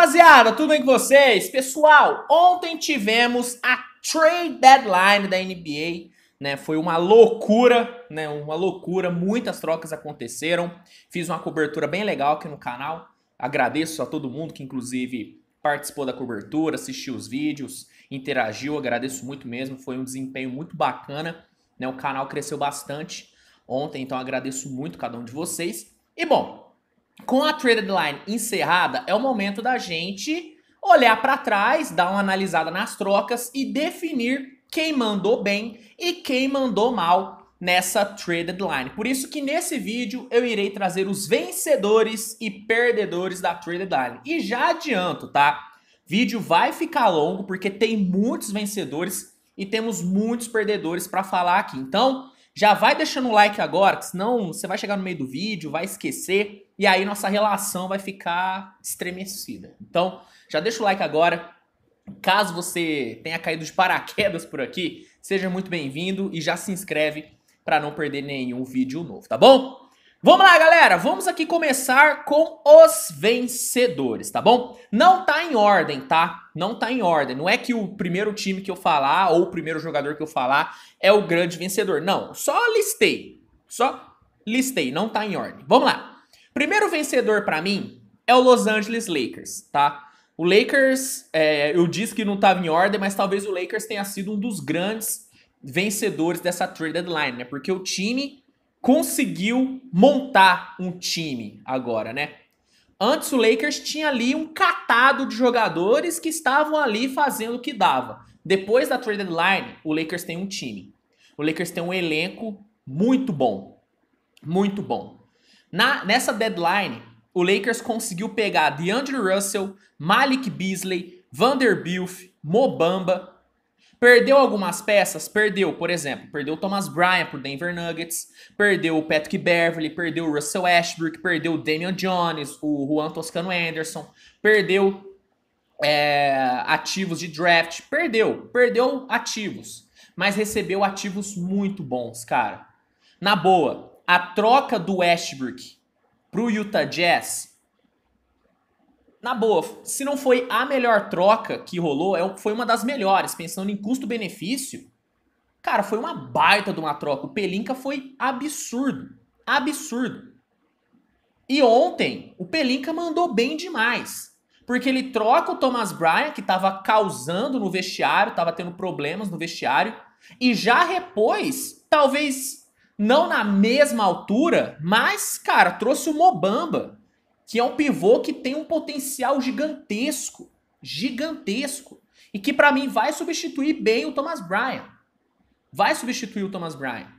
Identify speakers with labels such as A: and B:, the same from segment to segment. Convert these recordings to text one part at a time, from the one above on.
A: rapaziada, tudo bem com vocês? Pessoal, ontem tivemos a trade deadline da NBA, né? Foi uma loucura, né? Uma loucura, muitas trocas aconteceram. Fiz uma cobertura bem legal aqui no canal. Agradeço a todo mundo que inclusive participou da cobertura, assistiu os vídeos, interagiu, agradeço muito mesmo. Foi um desempenho muito bacana, né? O canal cresceu bastante ontem, então agradeço muito cada um de vocês. E bom, com a trade deadline encerrada, é o momento da gente olhar para trás, dar uma analisada nas trocas e definir quem mandou bem e quem mandou mal nessa trade deadline. Por isso que nesse vídeo eu irei trazer os vencedores e perdedores da trade deadline. E já adianto, tá? Vídeo vai ficar longo porque tem muitos vencedores e temos muitos perdedores para falar aqui. Então, já vai deixando o like agora, que senão você vai chegar no meio do vídeo, vai esquecer e aí nossa relação vai ficar estremecida. Então, já deixa o like agora. Caso você tenha caído de paraquedas por aqui, seja muito bem-vindo e já se inscreve para não perder nenhum vídeo novo, tá bom? Vamos lá, galera! Vamos aqui começar com os vencedores, tá bom? Não tá em ordem, tá? Não tá em ordem. Não é que o primeiro time que eu falar ou o primeiro jogador que eu falar é o grande vencedor. Não, só listei. Só listei, não tá em ordem. Vamos lá. Primeiro vencedor para mim é o Los Angeles Lakers, tá? O Lakers, é, eu disse que não estava em ordem, mas talvez o Lakers tenha sido um dos grandes vencedores dessa trade deadline, né? Porque o time conseguiu montar um time agora, né? Antes o Lakers tinha ali um catado de jogadores que estavam ali fazendo o que dava. Depois da trade deadline, o Lakers tem um time. O Lakers tem um elenco muito bom. Muito bom. Na, nessa deadline, o Lakers conseguiu pegar DeAndre Russell, Malik Beasley, Vanderbilt, Mobamba. Perdeu algumas peças? Perdeu, por exemplo, perdeu o Thomas Bryan pro Denver Nuggets, perdeu o Patrick Beverly, perdeu o Russell Ashbrook, perdeu o Damian Jones, o Juan Toscano Anderson, perdeu é, ativos de draft, perdeu, perdeu ativos, mas recebeu ativos muito bons, cara. Na boa, a troca do Westbrook para o Utah Jazz, na boa, se não foi a melhor troca que rolou, é foi uma das melhores, pensando em custo-benefício. Cara, foi uma baita de uma troca. O Pelinka foi absurdo. Absurdo. E ontem, o Pelinka mandou bem demais. Porque ele troca o Thomas Bryan, que estava causando no vestiário, estava tendo problemas no vestiário, e já repôs, talvez não na mesma altura, mas, cara, trouxe o Mobamba, que é um pivô que tem um potencial gigantesco. Gigantesco. E que, para mim, vai substituir bem o Thomas Bryan. Vai substituir o Thomas Bryan.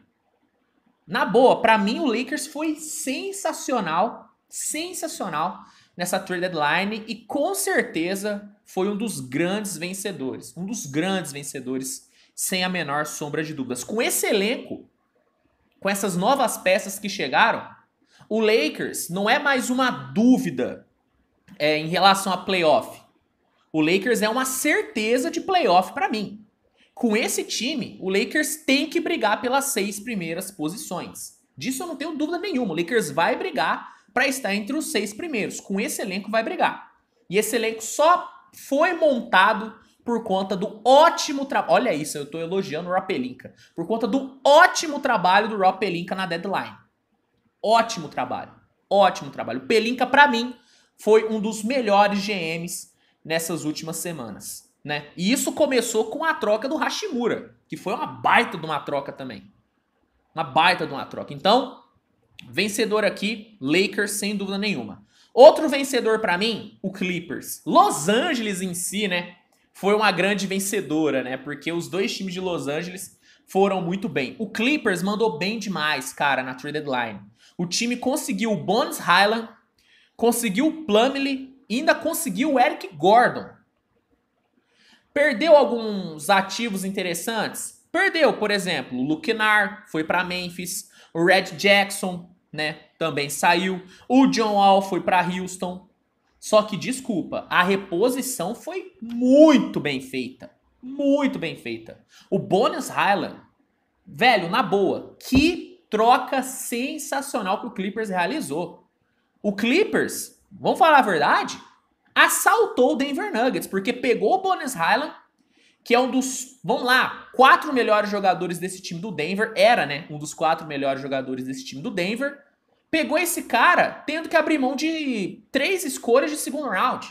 A: Na boa, para mim, o Lakers foi sensacional. Sensacional nessa trade deadline e com certeza foi um dos grandes vencedores, um dos grandes vencedores, sem a menor sombra de dúvidas. Com esse elenco, com essas novas peças que chegaram, o Lakers não é mais uma dúvida é, em relação a playoff. O Lakers é uma certeza de playoff para mim. Com esse time, o Lakers tem que brigar pelas seis primeiras posições. Disso eu não tenho dúvida nenhuma. O Lakers vai brigar para estar entre os seis primeiros. Com esse elenco, vai brigar. E esse elenco só foi montado por conta do ótimo trabalho. Olha isso, eu estou elogiando o Rapelinka. Pelinka. Por conta do ótimo trabalho do Rapelinka Pelinka na deadline. Ótimo trabalho. Ótimo trabalho. O Pelinka, para mim, foi um dos melhores GMs nessas últimas semanas. Né? E isso começou com a troca do Hashimura, que foi uma baita de uma troca também. Uma baita de uma troca. Então, vencedor aqui, Lakers sem dúvida nenhuma. Outro vencedor para mim, o Clippers. Los Angeles em si, né? foi uma grande vencedora, né? Porque os dois times de Los Angeles foram muito bem. O Clippers mandou bem demais, cara, na trade deadline. O time conseguiu o Bones Highland, conseguiu o Plumlee ainda conseguiu o Eric Gordon. Perdeu alguns ativos interessantes? Perdeu, por exemplo, o Luke Kennard foi para Memphis, o Red Jackson, né, também saiu, o John Wall foi para Houston, só que, desculpa, a reposição foi muito bem feita. Muito bem feita. O Bonus Highland, velho, na boa, que troca sensacional que o Clippers realizou. O Clippers, vamos falar a verdade, assaltou o Denver Nuggets, porque pegou o Bonus Highland, que é um dos, vamos lá, quatro melhores jogadores desse time do Denver. Era, né? Um dos quatro melhores jogadores desse time do Denver Pegou esse cara tendo que abrir mão de três escolhas de segundo round.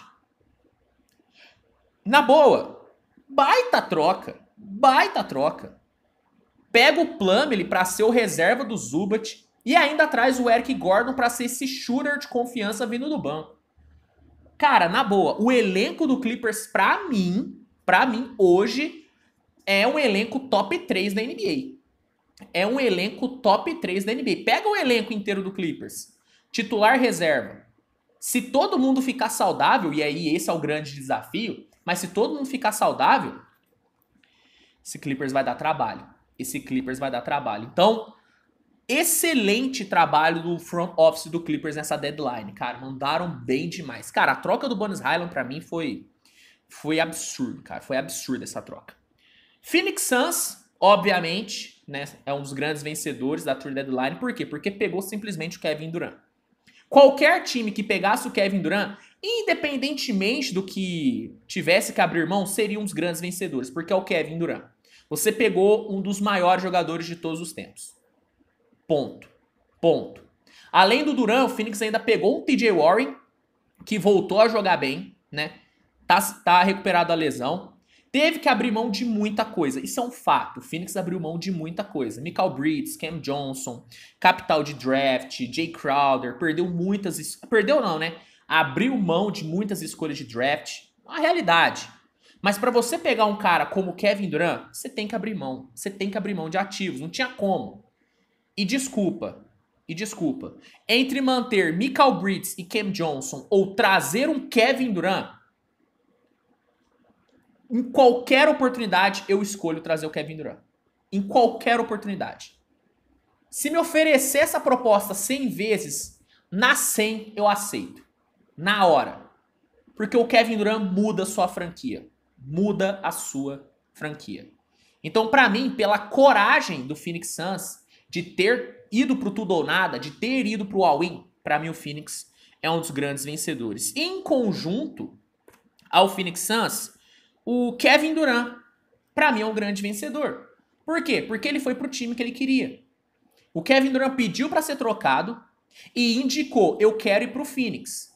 A: Na boa, baita troca. Baita troca. Pega o Plumlee para ser o reserva do Zubat e ainda traz o Eric Gordon para ser esse shooter de confiança vindo do banco. Cara, na boa, o elenco do Clippers para mim, para mim hoje é um elenco top 3 da NBA é um elenco top 3 da NBA. Pega o elenco inteiro do Clippers, titular reserva. Se todo mundo ficar saudável, e aí esse é o grande desafio, mas se todo mundo ficar saudável, esse Clippers vai dar trabalho. Esse Clippers vai dar trabalho. Então, excelente trabalho do front office do Clippers nessa deadline, cara. Mandaram bem demais. Cara, a troca do Bonus Highland para mim foi foi absurdo, cara. Foi absurda essa troca. Phoenix Suns Obviamente, né, é um dos grandes vencedores da Tour Deadline. Por quê? Porque pegou simplesmente o Kevin Durant. Qualquer time que pegasse o Kevin Durant, independentemente do que tivesse que abrir mão, seria um dos grandes vencedores, porque é o Kevin Durant. Você pegou um dos maiores jogadores de todos os tempos. Ponto. Ponto. Além do Durant, o Phoenix ainda pegou um TJ Warren, que voltou a jogar bem, né? Tá, tá recuperado a lesão. Teve que abrir mão de muita coisa. Isso é um fato. O Phoenix abriu mão de muita coisa. Michael Bridges, Cam Johnson, capital de draft, Jay Crowder, perdeu muitas. Es... Perdeu não, né? Abriu mão de muitas escolhas de draft. A realidade. Mas para você pegar um cara como Kevin Durant, você tem que abrir mão. Você tem que abrir mão de ativos. Não tinha como. E desculpa, e desculpa, entre manter Michael Bridges e Cam Johnson ou trazer um Kevin Durant, em qualquer oportunidade, eu escolho trazer o Kevin Durant. Em qualquer oportunidade. Se me oferecer essa proposta 100 vezes, na 100 eu aceito. Na hora. Porque o Kevin Durant muda sua franquia. Muda a sua franquia. Então, para mim, pela coragem do Phoenix Suns de ter ido pro tudo ou nada, de ter ido pro all-in, para mim o Phoenix é um dos grandes vencedores. Em conjunto ao Phoenix Suns, o Kevin Durant, para mim, é um grande vencedor. Por quê? Porque ele foi pro time que ele queria. O Kevin Durant pediu para ser trocado e indicou: eu quero ir pro Phoenix.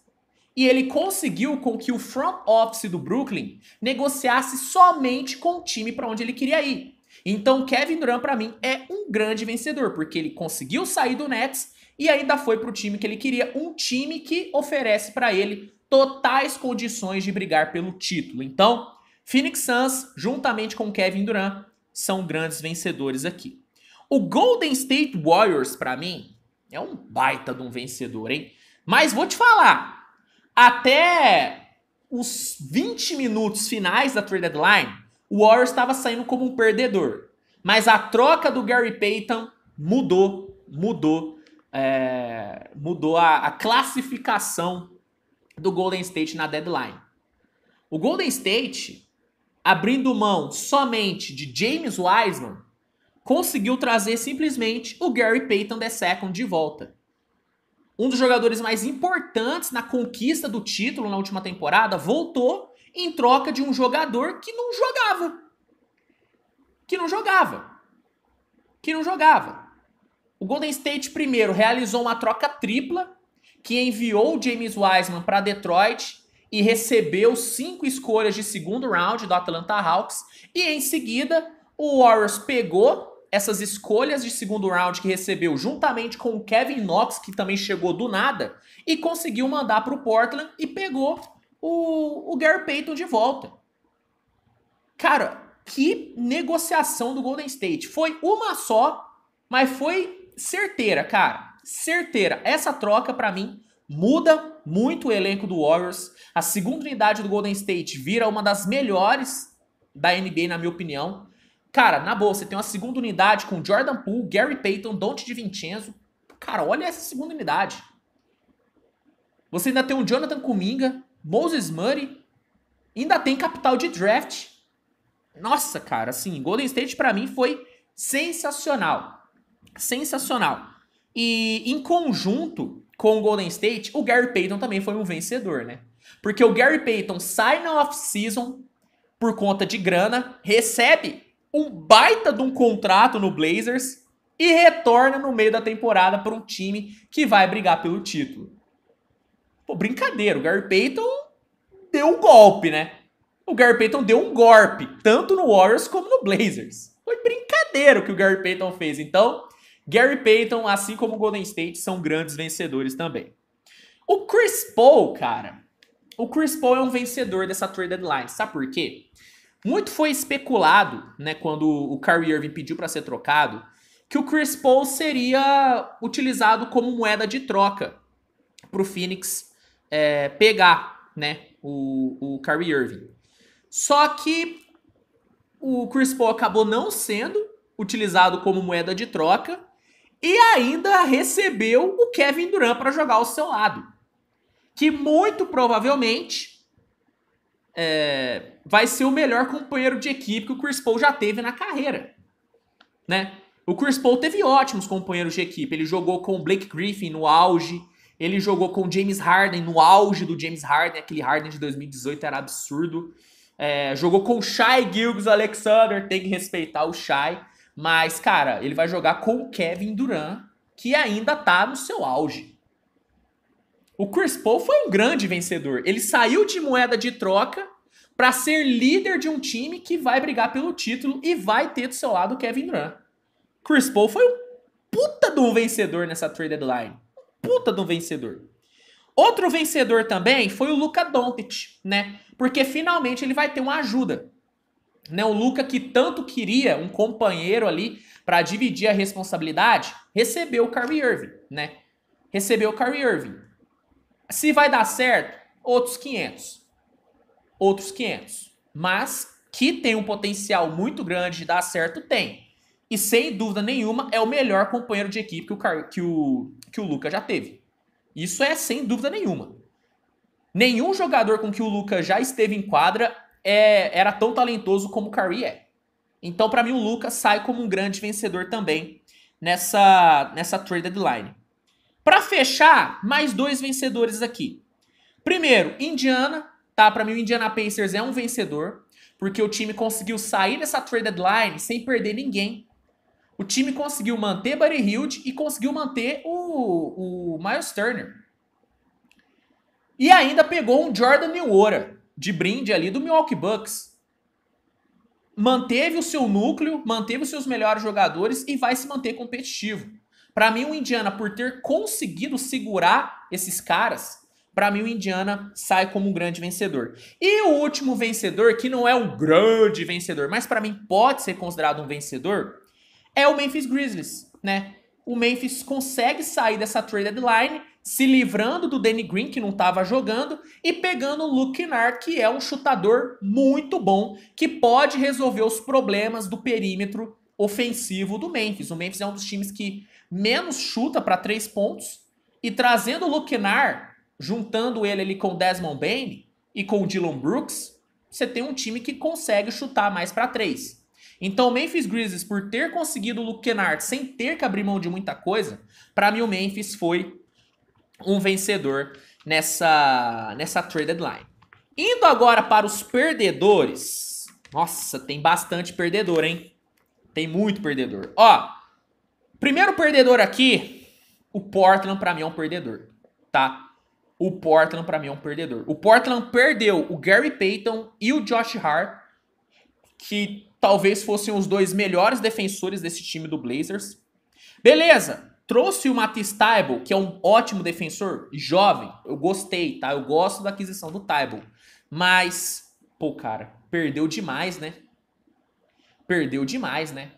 A: E ele conseguiu com que o front office do Brooklyn negociasse somente com o time para onde ele queria ir. Então, Kevin Durant, para mim, é um grande vencedor, porque ele conseguiu sair do Nets e ainda foi para o time que ele queria, um time que oferece para ele totais condições de brigar pelo título. Então, Phoenix Suns, juntamente com Kevin Durant, são grandes vencedores aqui. O Golden State Warriors, para mim, é um baita de um vencedor, hein? Mas vou te falar, até os 20 minutos finais da trade deadline, o Warriors estava saindo como um perdedor. Mas a troca do Gary Payton mudou, mudou, é, mudou a, a classificação do Golden State na deadline. O Golden State abrindo mão somente de James Wiseman, conseguiu trazer simplesmente o Gary Payton II de volta. Um dos jogadores mais importantes na conquista do título na última temporada voltou em troca de um jogador que não jogava. Que não jogava. Que não jogava. O Golden State primeiro realizou uma troca tripla que enviou o James Wiseman para Detroit e recebeu cinco escolhas de segundo round do Atlanta Hawks. E em seguida, o Warriors pegou essas escolhas de segundo round que recebeu juntamente com o Kevin Knox, que também chegou do nada, e conseguiu mandar para o Portland e pegou o, o Gary Payton de volta. Cara, que negociação do Golden State. Foi uma só, mas foi certeira, cara. Certeira. Essa troca, para mim, muda muito o elenco do Warriors. A segunda unidade do Golden State vira uma das melhores da NBA, na minha opinião. Cara, na boa, você tem uma segunda unidade com Jordan Poole, Gary Payton, Dante DiVincenzo. Cara, olha essa segunda unidade. Você ainda tem um Jonathan Kuminga, Moses Murray, ainda tem capital de draft. Nossa, cara, assim, Golden State para mim foi sensacional. Sensacional. E em conjunto, com o Golden State, o Gary Payton também foi um vencedor, né? Porque o Gary Payton sai na off-season por conta de grana, recebe um baita de um contrato no Blazers e retorna no meio da temporada para um time que vai brigar pelo título. Pô, brincadeira, o Gary Payton deu um golpe, né? O Gary Payton deu um golpe, tanto no Warriors como no Blazers. Foi brincadeira o que o Gary Payton fez. Então, Gary Payton, assim como o Golden State, são grandes vencedores também. O Chris Paul, cara, o Chris Paul é um vencedor dessa trade deadline. Sabe por quê? Muito foi especulado, né, quando o Kyrie Irving pediu para ser trocado, que o Chris Paul seria utilizado como moeda de troca para o Phoenix é, pegar, né, o, o Kyrie Irving. Só que o Chris Paul acabou não sendo utilizado como moeda de troca e ainda recebeu o Kevin Durant para jogar ao seu lado. Que muito provavelmente é, vai ser o melhor companheiro de equipe que o Chris Paul já teve na carreira. Né? O Chris Paul teve ótimos companheiros de equipe. Ele jogou com o Blake Griffin no auge. Ele jogou com o James Harden no auge do James Harden. Aquele Harden de 2018 era absurdo. É, jogou com o Shai Gilgis Alexander. Tem que respeitar o Shai. Mas, cara, ele vai jogar com o Kevin Durant, que ainda tá no seu auge. O Chris Paul foi um grande vencedor. Ele saiu de moeda de troca para ser líder de um time que vai brigar pelo título e vai ter do seu lado o Kevin Durant. Chris Paul foi um puta do um vencedor nessa trade deadline. Puta do um vencedor. Outro vencedor também foi o Luca Doncic, né? Porque finalmente ele vai ter uma ajuda né, o Luca que tanto queria um companheiro ali para dividir a responsabilidade, recebeu o Kyrie Irving, né? Recebeu o Kyrie Irving. Se vai dar certo, outros 500. Outros 500. Mas que tem um potencial muito grande de dar certo, tem. E sem dúvida nenhuma é o melhor companheiro de equipe que o, que o, que o Luca já teve. Isso é sem dúvida nenhuma. Nenhum jogador com que o Luca já esteve em quadra é, era tão talentoso como o Curry é. Então, para mim, o Lucas sai como um grande vencedor também nessa, nessa trade deadline. Para fechar, mais dois vencedores aqui. Primeiro, Indiana, tá? Para mim, o Indiana Pacers é um vencedor, porque o time conseguiu sair dessa trade deadline sem perder ninguém. O time conseguiu manter Buddy Hilde e conseguiu manter o, o Miles Turner. E ainda pegou um Jordan Newora de brinde ali do Milwaukee Bucks. Manteve o seu núcleo, manteve os seus melhores jogadores e vai se manter competitivo. Para mim, o Indiana, por ter conseguido segurar esses caras, para mim o Indiana sai como um grande vencedor. E o último vencedor, que não é um grande vencedor, mas para mim pode ser considerado um vencedor, é o Memphis Grizzlies, né? O Memphis consegue sair dessa trade deadline se livrando do Danny Green, que não estava jogando, e pegando o Luke Kennard, que é um chutador muito bom, que pode resolver os problemas do perímetro ofensivo do Memphis. O Memphis é um dos times que menos chuta para três pontos, e trazendo o Luke Kennard, juntando ele ali com o Desmond Bain e com o Dylan Brooks, você tem um time que consegue chutar mais para três. Então, o Memphis Grizzlies, por ter conseguido o Luke Kennard sem ter que abrir mão de muita coisa, para mim o Memphis foi um vencedor nessa, nessa trade deadline. Indo agora para os perdedores. Nossa, tem bastante perdedor, hein? Tem muito perdedor. Ó, primeiro perdedor aqui, o Portland para mim é um perdedor, tá? O Portland para mim é um perdedor. O Portland perdeu o Gary Payton e o Josh Hart, que talvez fossem os dois melhores defensores desse time do Blazers. Beleza, Trouxe o Matisse Taibo, que é um ótimo defensor, jovem. Eu gostei, tá? Eu gosto da aquisição do Taibo. Mas, pô, cara, perdeu demais, né? Perdeu demais, né?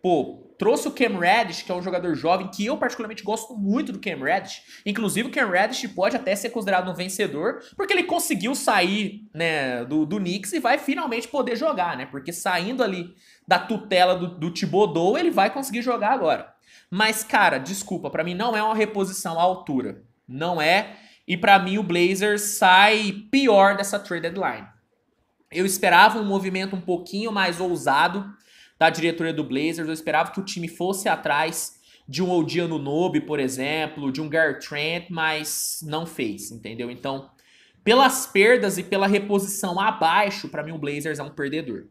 A: Pô, trouxe o Cam Reddish, que é um jogador jovem, que eu particularmente gosto muito do Cam Reddish. Inclusive, o Cam Reddish pode até ser considerado um vencedor, porque ele conseguiu sair né, do, do Knicks e vai finalmente poder jogar, né? Porque saindo ali da tutela do, do Thibodeau, ele vai conseguir jogar agora. Mas, cara, desculpa, para mim não é uma reposição à altura. Não é. E para mim o Blazers sai pior dessa trade deadline. Eu esperava um movimento um pouquinho mais ousado da diretoria do Blazers. Eu esperava que o time fosse atrás de um Odiano Nobe, por exemplo, de um Gar Trent, mas não fez, entendeu? Então, pelas perdas e pela reposição abaixo, para mim o Blazers é um perdedor.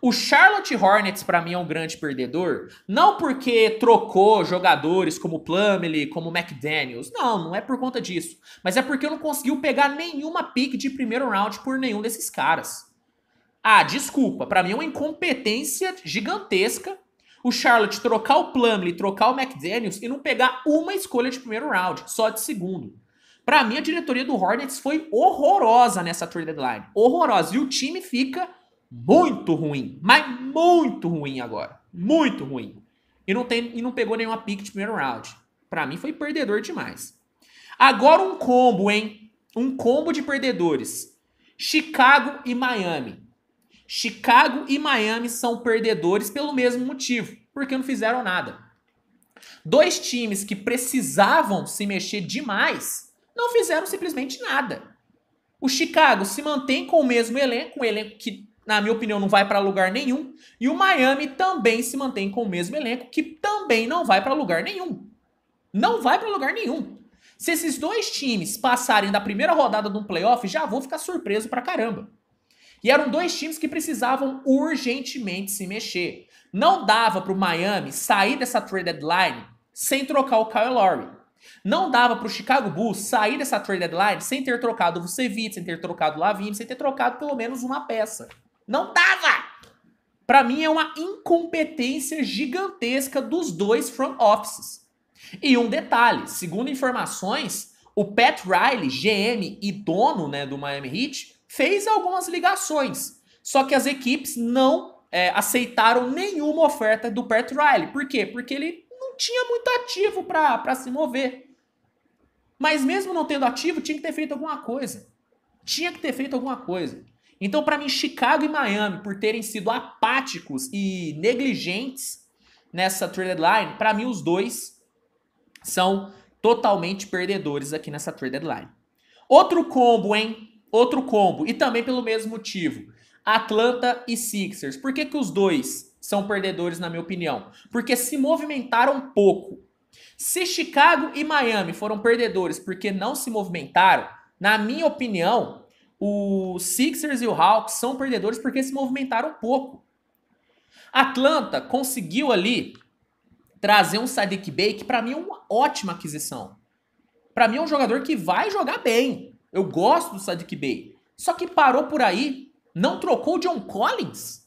A: O Charlotte Hornets, para mim, é um grande perdedor. Não porque trocou jogadores como Plumlee, como McDaniels. Não, não é por conta disso. Mas é porque não conseguiu pegar nenhuma pick de primeiro round por nenhum desses caras. Ah, desculpa. Para mim é uma incompetência gigantesca o Charlotte trocar o Plumlee, trocar o McDaniels e não pegar uma escolha de primeiro round, só de segundo. Para mim, a diretoria do Hornets foi horrorosa nessa trade deadline. Horrorosa. E o time fica muito ruim, mas muito ruim agora. Muito ruim. E não, tem, e não pegou nenhuma pick de primeiro round. Para mim foi perdedor demais. Agora um combo, hein? Um combo de perdedores. Chicago e Miami. Chicago e Miami são perdedores pelo mesmo motivo, porque não fizeram nada. Dois times que precisavam se mexer demais não fizeram simplesmente nada. O Chicago se mantém com o mesmo elenco, um elenco que na minha opinião, não vai para lugar nenhum. E o Miami também se mantém com o mesmo elenco, que também não vai para lugar nenhum. Não vai para lugar nenhum. Se esses dois times passarem da primeira rodada de um playoff, já vou ficar surpreso pra caramba. E eram dois times que precisavam urgentemente se mexer. Não dava para o Miami sair dessa trade deadline sem trocar o Kyle Lowry. Não dava para o Chicago Bulls sair dessa trade deadline sem ter trocado o Vucevic, sem ter trocado o Lavine, sem ter trocado pelo menos uma peça. Não tava! Para mim é uma incompetência gigantesca dos dois front offices. E um detalhe, segundo informações, o Pat Riley, GM e dono né, do Miami Heat, fez algumas ligações. Só que as equipes não é, aceitaram nenhuma oferta do Pat Riley. Por quê? Porque ele não tinha muito ativo para se mover. Mas mesmo não tendo ativo, tinha que ter feito alguma coisa. Tinha que ter feito alguma coisa. Então, para mim, Chicago e Miami, por terem sido apáticos e negligentes nessa trade deadline, para mim os dois são totalmente perdedores aqui nessa trade deadline. Outro combo, hein? Outro combo. E também pelo mesmo motivo. Atlanta e Sixers. Por que, que os dois são perdedores, na minha opinião? Porque se movimentaram pouco. Se Chicago e Miami foram perdedores porque não se movimentaram, na minha opinião, o Sixers e o Hawks são perdedores porque se movimentaram pouco. Atlanta conseguiu ali trazer um Sadiq Bey, que para mim é uma ótima aquisição. Para mim é um jogador que vai jogar bem. Eu gosto do Sadiq Bey. Só que parou por aí, não trocou o John Collins.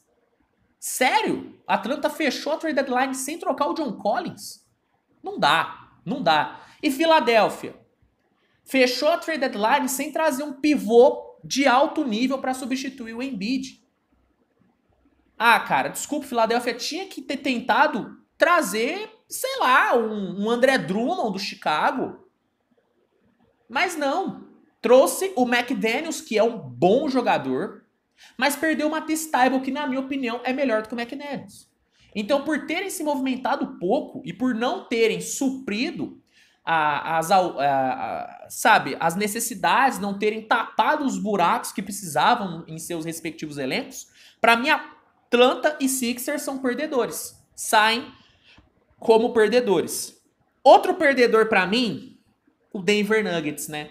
A: Sério? Atlanta fechou a trade deadline sem trocar o John Collins? Não dá, não dá. E Filadélfia? Fechou a trade deadline sem trazer um pivô de alto nível para substituir o Embiid. Ah, cara, desculpa, Filadélfia tinha que ter tentado trazer, sei lá, um, um André Drummond do Chicago. Mas não. Trouxe o McDaniels, que é um bom jogador, mas perdeu o Matisse Taibo, que na minha opinião é melhor do que o McDaniels. Então, por terem se movimentado pouco e por não terem suprido a, as, a, sabe, as necessidades não terem tapado os buracos que precisavam em seus respectivos elencos, para mim Atlanta e Sixers são perdedores. Saem como perdedores. Outro perdedor para mim, o Denver Nuggets, né?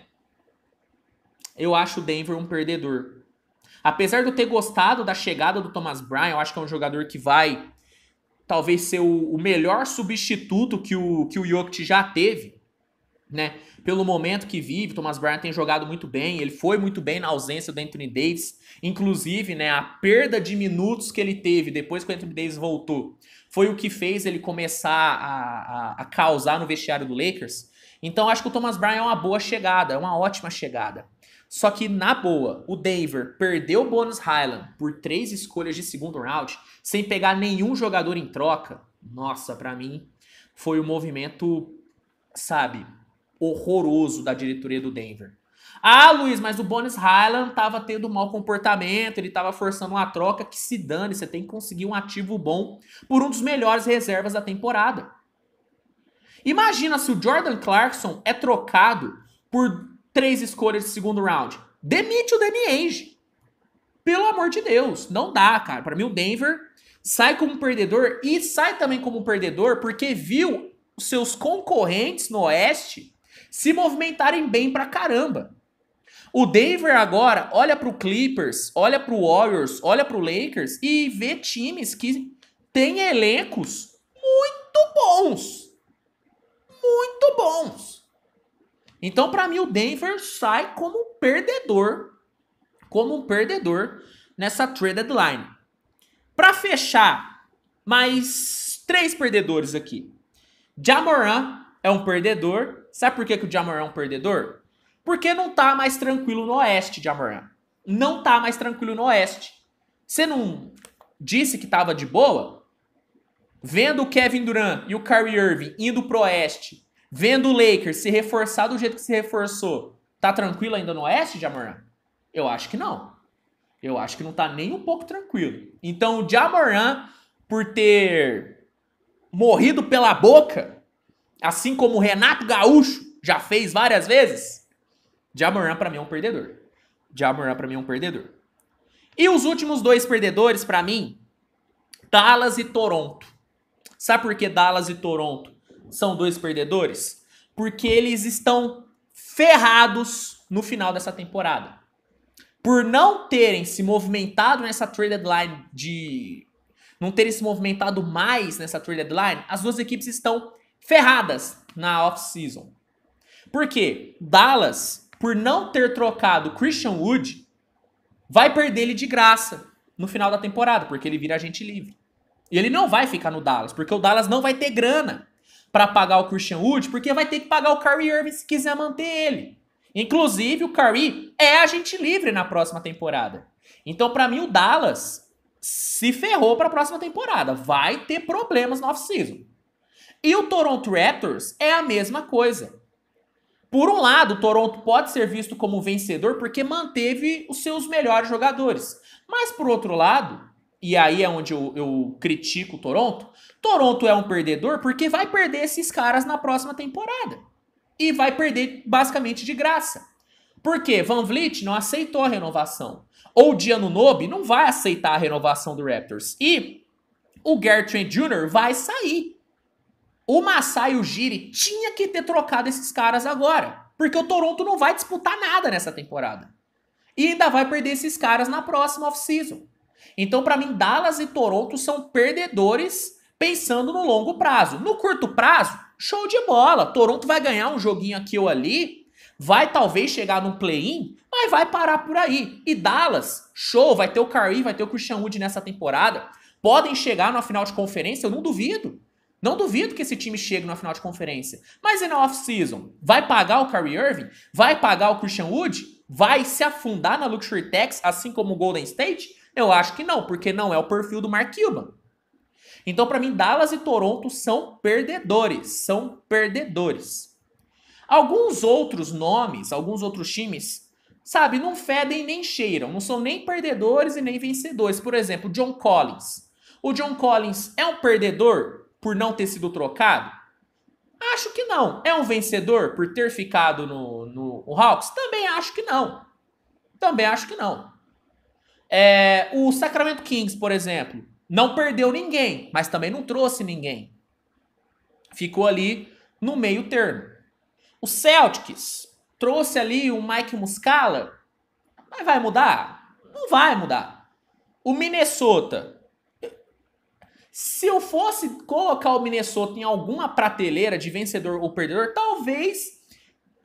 A: Eu acho o Denver um perdedor. Apesar de eu ter gostado da chegada do Thomas Bryan, eu acho que é um jogador que vai talvez ser o, o melhor substituto que o, que o Jokic já teve né? Pelo momento que vive, Thomas Bryant tem jogado muito bem, ele foi muito bem na ausência do Anthony Davis, inclusive, né, a perda de minutos que ele teve depois que o Anthony Davis voltou, foi o que fez ele começar a, a, a causar no vestiário do Lakers. Então acho que o Thomas Bryant é uma boa chegada, é uma ótima chegada. Só que, na boa, o Denver perdeu o Bonus Highland por três escolhas de segundo round, sem pegar nenhum jogador em troca. Nossa, para mim, foi um movimento, sabe, horroroso da diretoria do Denver. Ah, Luiz, mas o Bonis Highland tava tendo um mau comportamento, ele tava forçando uma troca que se dane, você tem que conseguir um ativo bom por um dos melhores reservas da temporada. Imagina se o Jordan Clarkson é trocado por três escolhas de segundo round. Demite o Danny Ainge. Pelo amor de Deus, não dá, cara. Para mim o Denver sai como perdedor e sai também como perdedor porque viu seus concorrentes no Oeste se movimentarem bem pra caramba. O Denver agora olha pro Clippers, olha pro Warriors, olha pro Lakers e vê times que têm elencos muito bons. Muito bons. Então, para mim, o Denver sai como um perdedor. Como um perdedor nessa trade deadline. Para fechar, mais três perdedores aqui. Jamoran é um perdedor Sabe por que, que o Jamoran é um perdedor? Porque não tá mais tranquilo no Oeste, Jamoran. Não tá mais tranquilo no Oeste. Você não disse que tava de boa? Vendo o Kevin Durant e o Kyrie Irving indo pro Oeste, vendo o Lakers se reforçar do jeito que se reforçou, tá tranquilo ainda no Oeste, Jamoran? Eu acho que não. Eu acho que não tá nem um pouco tranquilo. Então o Jamoran, por ter morrido pela boca, assim como o Renato Gaúcho já fez várias vezes, Jamoran para mim é um perdedor. Jamoran para mim é um perdedor. E os últimos dois perdedores para mim, Dallas e Toronto. Sabe por que Dallas e Toronto são dois perdedores? Porque eles estão ferrados no final dessa temporada. Por não terem se movimentado nessa trade deadline de não terem se movimentado mais nessa trade deadline, as duas equipes estão ferradas na off-season. Por quê? Dallas, por não ter trocado Christian Wood, vai perder ele de graça no final da temporada, porque ele vira agente livre. E ele não vai ficar no Dallas, porque o Dallas não vai ter grana para pagar o Christian Wood, porque vai ter que pagar o Kyrie Irving se quiser manter ele. Inclusive, o Kyrie é agente livre na próxima temporada. Então, para mim, o Dallas se ferrou para a próxima temporada. Vai ter problemas no off-season. E o Toronto Raptors é a mesma coisa. Por um lado, o Toronto pode ser visto como vencedor porque manteve os seus melhores jogadores. Mas por outro lado, e aí é onde eu, eu critico o Toronto, Toronto é um perdedor porque vai perder esses caras na próxima temporada. E vai perder basicamente de graça. Porque Van Vliet não aceitou a renovação. Ou Diano Nobe não vai aceitar a renovação do Raptors. E o Gertrand Jr. vai sair. O Masai e o Giri tinha que ter trocado esses caras agora, porque o Toronto não vai disputar nada nessa temporada. E ainda vai perder esses caras na próxima off-season. Então, para mim, Dallas e Toronto são perdedores pensando no longo prazo. No curto prazo, show de bola. Toronto vai ganhar um joguinho aqui ou ali, vai talvez chegar no play-in, mas vai parar por aí. E Dallas, show, vai ter o Curry, vai ter o Christian Wood nessa temporada. Podem chegar na final de conferência, eu não duvido. Não duvido que esse time chegue na final de conferência. Mas e na off-season? Vai pagar o Kyrie Irving? Vai pagar o Christian Wood? Vai se afundar na Luxury Tax, assim como o Golden State? Eu acho que não, porque não é o perfil do Mark Cuban. Então, para mim, Dallas e Toronto são perdedores. São perdedores. Alguns outros nomes, alguns outros times, sabe, não fedem nem cheiram. Não são nem perdedores e nem vencedores. Por exemplo, John Collins. O John Collins é um perdedor? por não ter sido trocado? Acho que não. É um vencedor por ter ficado no, no, no Hawks? Também acho que não. Também acho que não. É, o Sacramento Kings, por exemplo, não perdeu ninguém, mas também não trouxe ninguém. Ficou ali no meio termo. O Celtics trouxe ali o Mike Muscala, mas vai mudar? Não vai mudar. O Minnesota se eu fosse colocar o Minnesota em alguma prateleira de vencedor ou perdedor, talvez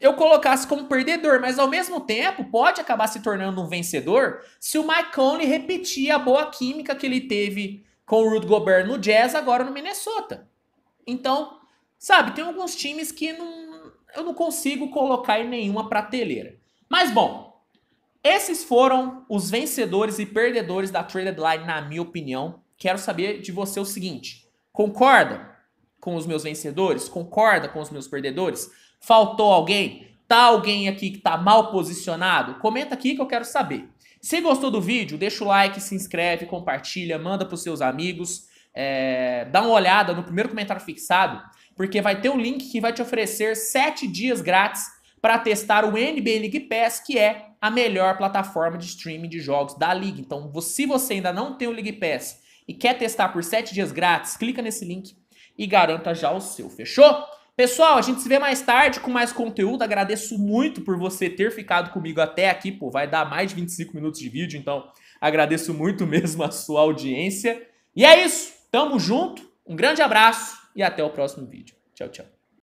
A: eu colocasse como perdedor, mas ao mesmo tempo pode acabar se tornando um vencedor se o Mike Conley repetir a boa química que ele teve com o Rudy Gobert no Jazz, agora no Minnesota. Então, sabe, tem alguns times que não, eu não consigo colocar em nenhuma prateleira. Mas bom, esses foram os vencedores e perdedores da trade deadline, na minha opinião. Quero saber de você o seguinte: concorda com os meus vencedores? Concorda com os meus perdedores? Faltou alguém? Tá alguém aqui que tá mal posicionado? Comenta aqui que eu quero saber. Se gostou do vídeo, deixa o like, se inscreve, compartilha, manda para os seus amigos. É, dá uma olhada no primeiro comentário fixado, porque vai ter um link que vai te oferecer 7 dias grátis para testar o NBA League Pass, que é a melhor plataforma de streaming de jogos da liga. Então, se você ainda não tem o League Pass e quer testar por 7 dias grátis, clica nesse link e garanta já o seu. Fechou? Pessoal, a gente se vê mais tarde com mais conteúdo. Agradeço muito por você ter ficado comigo até aqui. Pô, vai dar mais de 25 minutos de vídeo, então agradeço muito mesmo a sua audiência. E é isso. Tamo junto. Um grande abraço e até o próximo vídeo. Tchau, tchau.